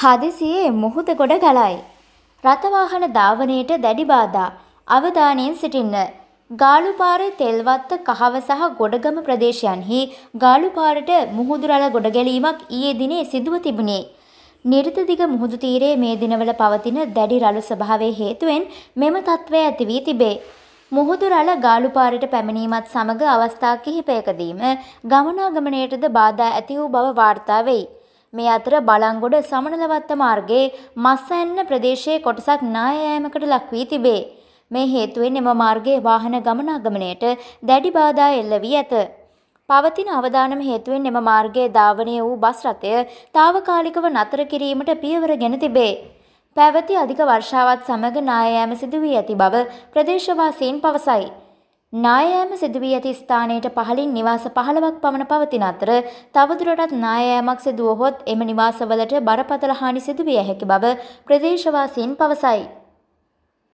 හදිසියේ මුහුද ගොඩ ගලයි. රථවාහන ධාවනයට දැඩි බාධා. අවධානයෙන් සිටින්න. ගාලුපාරේ තෙල්වත්ත කහව සහ ගොඩගම ප්‍රදේශයන්හි ගාලුපාරට මුහුදු රළ ගොඩ ගැලීමක් ඊයේ දිනේ සිදුව තිබුණේ. නිර්තදිග මුහුදු තීරයේ මේ දිනවල පවතින දැඩි රළු ස්වභාවය හේතුවෙන් මෙම තත්ත්වය ඇති වී තිබේ. මුහුදු රළ ගාලුපාරට පැමිණීමත් සමග අවස්ථා කිහිපයකදීම ගමනාගමනයටද බාධා ඇති වූ බව වාර්තා වෙයි. මේ අතර බලංගොඩ සමනලවත්ත මාර්ගයේ මස්සඇන්න ප්‍රදේශයේ කොටසක් නායෑමකට ලක්වී තිබේ. මේ හේතුවෙන් එම මාර්ගයේ වාහන ගමනාගමනයට දැඩි බාධා එල්ල වී ඇත. පවතින අවදානම හේතුවෙන් එම මාර්ගයේ ධාවනය වූ බස් රථය తాවකාලිකව නතර කිරීමට පියවර ගෙන තිබේ. පැවති අධික වර්ෂාවත් සමග නායෑම සිදු වී ඇති බව ප්‍රදේශවාසීන් පවසයි. නායෑම සිදුවී ඇති ස්ථානයට පහළින් නිවාස 15ක් පමණ පවතින අතර තවදුරටත් නායෑමක් සිදුවහොත් එම නිවාසවලට බරපතල හානි සිදුවිය හැකි බව ප්‍රදේශවාසීන් පවසයි.